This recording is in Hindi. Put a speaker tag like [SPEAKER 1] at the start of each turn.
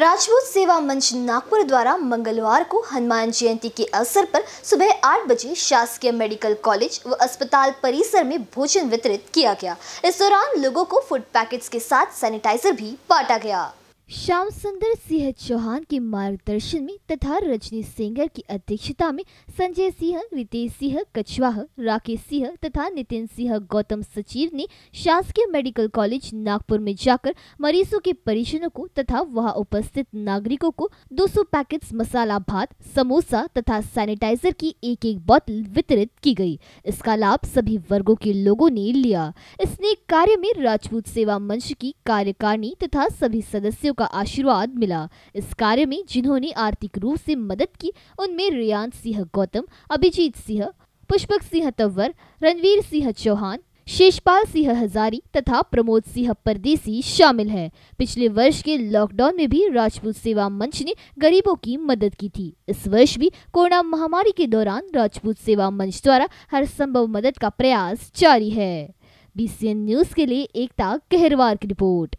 [SPEAKER 1] राजपूत सेवा मंच नागपुर द्वारा मंगलवार को हनुमान जयंती के अवसर पर सुबह आठ बजे शासकीय मेडिकल कॉलेज व अस्पताल परिसर में भोजन वितरित किया गया इस दौरान लोगों को फूड पैकेट्स के साथ सैनिटाइजर भी बांटा गया श्याम सुंदर सिंह चौहान के मार्गदर्शन में तथा रजनी सेंगर की अध्यक्षता में संजय सिंह रितेश सिंह कछवाह राकेश सिंह तथा नितिन सिंह गौतम सचिव ने शासकीय मेडिकल कॉलेज नागपुर में जाकर मरीजों के परिजनों को तथा वहां उपस्थित नागरिकों को 200 पैकेट्स मसाला भात समोसा तथा सैनिटाइजर की एक एक बोतल वितरित की गयी इसका लाभ सभी वर्गो के लोगो ने लिया इसने कार्य में राजपूत सेवा मंच की कार्यकारिणी तथा सभी सदस्यों का आशीर्वाद मिला इस कार्य में जिन्होंने आर्थिक रूप से मदद की उनमें रियान सिंह गौतम अभिजीत सिंह पुष्पक सिंह तंवर रणवीर सिंह चौहान शेषपाल सिंह हजारी तथा प्रमोद सिंह परदेसी शामिल हैं। पिछले वर्ष के लॉकडाउन में भी राजपूत सेवा मंच ने गरीबों की मदद की थी इस वर्ष भी कोरोना महामारी के दौरान राजपूत सेवा मंच द्वारा हर संभव मदद का प्रयास जारी है बी न्यूज के लिए एकता कहरवार की रिपोर्ट